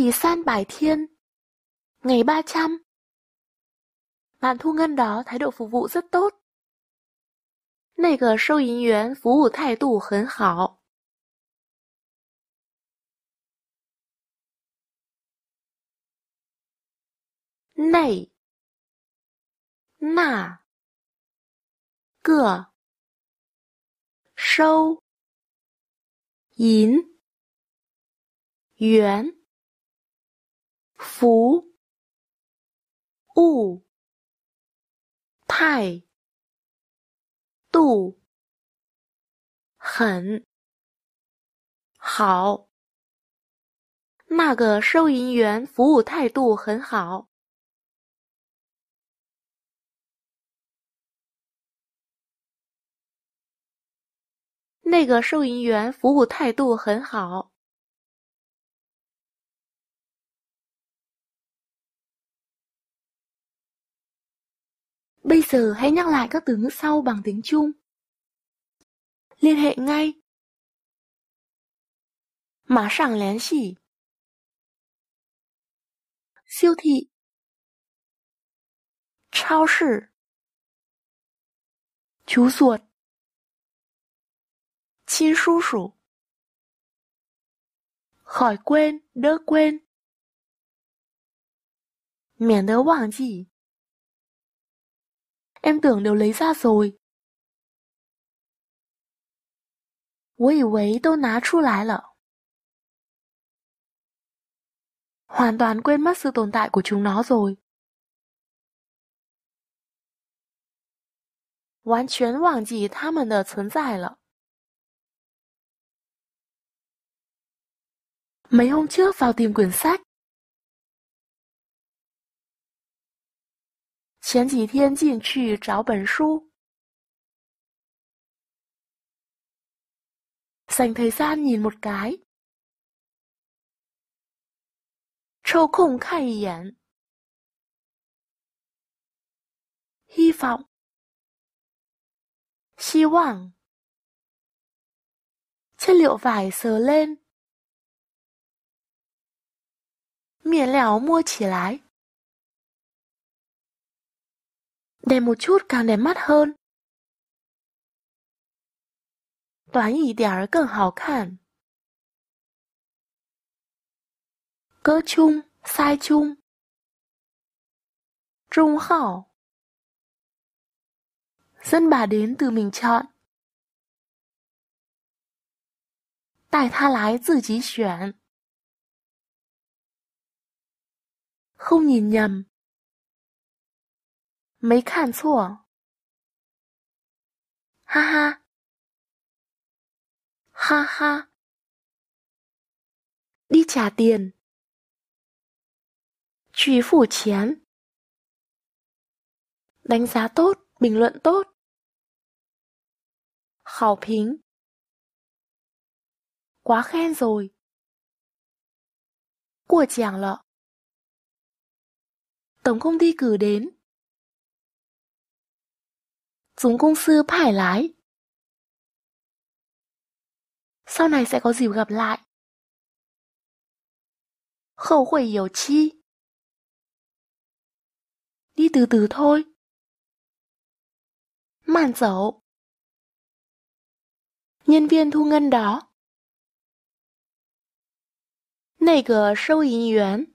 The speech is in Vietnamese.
Bì san bài thiên Ngày 300 Bạn thu ngân đó thái độ phục vụ rất tốt 那个收银员服务态度很好。内那个收银员服务态度很好。那个收银员服务态度很好。那个收银员服务态度很好。Bây giờ hãy nhắc lại các từ ngữ sau bằng tiếng Trung. Liên hệ ngay. Mã sàng liên xỉ. Siêu thị. Chao sư. Chú ruột. Chín su sủ. Khỏi quên, đỡ quên. Miễn đỡ quảng gì. Em tưởng đều lấy ra rồi. Hoàn toàn quên mất sự tồn tại của chúng nó rồi. 完全忘记它们的存在了。Mấy hôm trước vào tìm quyển sách, 前几天进去找本书，省时间，看一个，抽空看一眼，希望，希望，织料，面料，面料，摸起来。Đẹp một chút càng đẹp mắt hơn. Toán ý điểm 儿更好看. Cơ chung, sai chung. Trung hảo. Dân bà đến từ mình chọn. Tại tha lái tự chỉ chuyển. Không nhìn nhầm, 没看错。哈哈，哈哈，đi trả tiền，去付钱。đánh giá tốt, bình luận tốt. Khảo phính Quá khen rồi. Của chàng lọ. Tổng công ty cử đến. Giống công sư phải lái Sau này sẽ có dịp gặp lại Khẩu quẩy hiểu chi Đi từ từ thôi Màn dấu Nhân viên thu ngân đó 那个收银员